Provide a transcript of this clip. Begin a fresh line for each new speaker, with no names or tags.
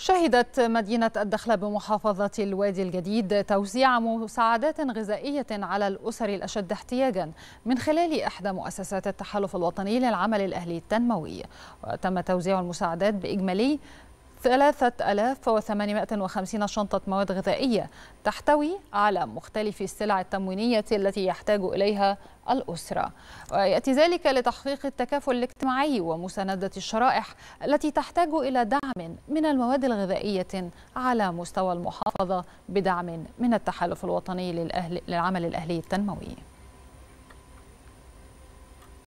شهدت مدينة الدخلة بمحافظة الوادي الجديد توزيع مساعدات غذائية على الأسر الأشد احتياجا من خلال إحدى مؤسسات التحالف الوطني للعمل الأهلي التنموي وتم توزيع المساعدات بإجمالي 3850 شنطة مواد غذائية تحتوي على مختلف السلع التموينية التي يحتاج إليها الأسرة ويأتي ذلك لتحقيق التكافل الاجتماعي ومساندة الشرائح التي تحتاج إلى دعم من المواد الغذائية على مستوى المحافظة بدعم من التحالف الوطني للأهل للعمل الأهلي التنموي